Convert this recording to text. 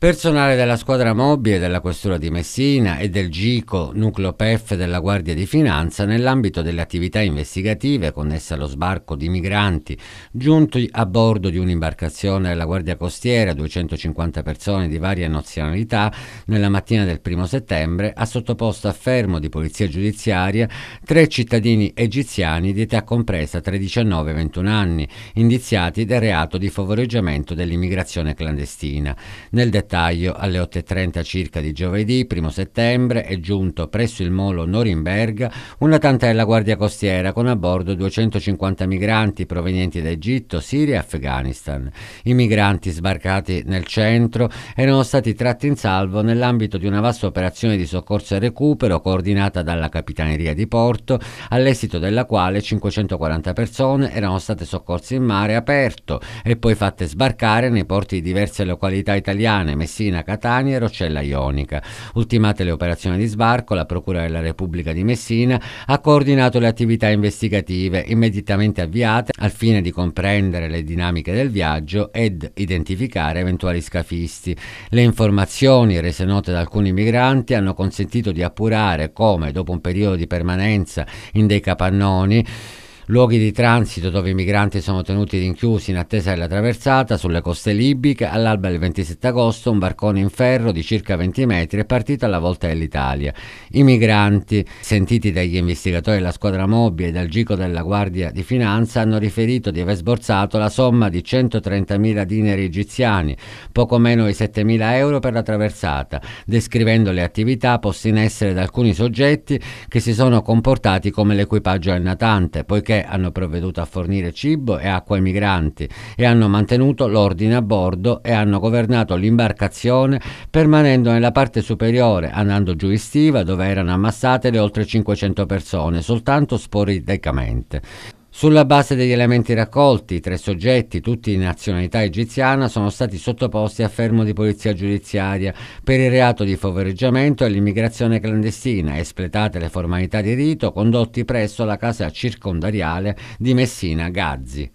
Personale della squadra mobile della Questura di Messina e del GICO Nucleo PEF della Guardia di Finanza nell'ambito delle attività investigative connesse allo sbarco di migranti giunti a bordo di un'imbarcazione della Guardia Costiera, 250 persone di varie nazionalità, nella mattina del primo settembre ha sottoposto a fermo di polizia giudiziaria tre cittadini egiziani di età compresa tra i 19 e i 21 anni, indiziati del reato di favoreggiamento dell'immigrazione clandestina. Nel dettaglio dettaglio alle 8.30 circa di giovedì 1 settembre è giunto presso il molo Norimberga una tanta Guardia Costiera con a bordo 250 migranti provenienti da Egitto, Siria e Afghanistan. I migranti sbarcati nel centro erano stati tratti in salvo nell'ambito di una vasta operazione di soccorso e recupero coordinata dalla Capitaneria di Porto, all'esito della quale 540 persone erano state soccorse in mare aperto e poi fatte sbarcare nei porti di diverse località italiane Messina, Catania e Roccella Ionica. Ultimate le operazioni di sbarco, la Procura della Repubblica di Messina ha coordinato le attività investigative immediatamente avviate al fine di comprendere le dinamiche del viaggio ed identificare eventuali scafisti. Le informazioni rese note da alcuni migranti hanno consentito di appurare come, dopo un periodo di permanenza in dei capannoni, luoghi di transito dove i migranti sono tenuti rinchiusi in attesa della traversata sulle coste libiche, all'alba del 27 agosto un barcone in ferro di circa 20 metri è partito alla volta dell'Italia. I migranti, sentiti dagli investigatori della squadra mobile e dal Gico della Guardia di Finanza, hanno riferito di aver sborsato la somma di 130.000 dinari egiziani, poco meno di 7.000 euro per la traversata, descrivendo le attività poste in essere da alcuni soggetti che si sono comportati come l'equipaggio del natante, poiché hanno provveduto a fornire cibo e acqua ai migranti e hanno mantenuto l'ordine a bordo e hanno governato l'imbarcazione permanendo nella parte superiore, andando giù in stiva dove erano ammassate le oltre 500 persone, soltanto sporidicamente. Sulla base degli elementi raccolti, i tre soggetti, tutti di nazionalità egiziana, sono stati sottoposti a fermo di polizia giudiziaria per il reato di favoreggiamento all'immigrazione clandestina, espletate le formalità di rito, condotti presso la casa circondariale di Messina Gazzi.